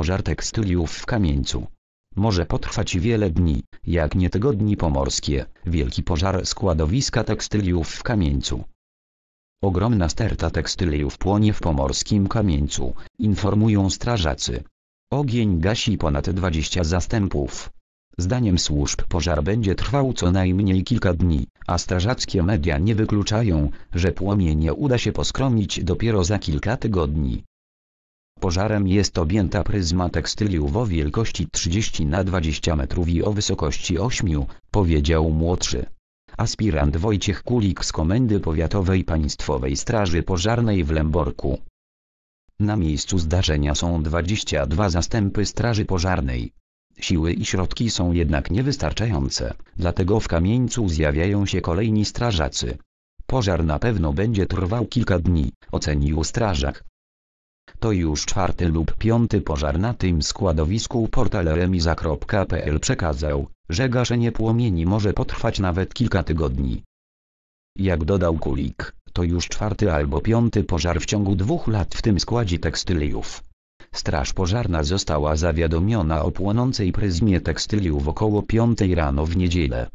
pożar tekstyliów w Kamieńcu. Może potrwać wiele dni, jak nie tygodni pomorskie, wielki pożar składowiska tekstyliów w Kamieńcu. Ogromna sterta tekstyliów płonie w pomorskim Kamieńcu, informują strażacy. Ogień gasi ponad 20 zastępów. Zdaniem służb pożar będzie trwał co najmniej kilka dni, a strażackie media nie wykluczają, że płomienie uda się poskromić dopiero za kilka tygodni. Pożarem jest objęta pryzma tekstyliów o wielkości 30 na 20 metrów i o wysokości 8, powiedział młodszy. Aspirant Wojciech Kulik z Komendy Powiatowej Państwowej Straży Pożarnej w Lęborku. Na miejscu zdarzenia są 22 zastępy Straży Pożarnej. Siły i środki są jednak niewystarczające, dlatego w kamieńcu zjawiają się kolejni strażacy. Pożar na pewno będzie trwał kilka dni, ocenił strażak. To już czwarty lub piąty pożar na tym składowisku portal remiza.pl przekazał, że gaszenie płomieni może potrwać nawet kilka tygodni. Jak dodał Kulik, to już czwarty albo piąty pożar w ciągu dwóch lat w tym składzie tekstyliów. Straż pożarna została zawiadomiona o płonącej pryzmie tekstyliów około 5 rano w niedzielę.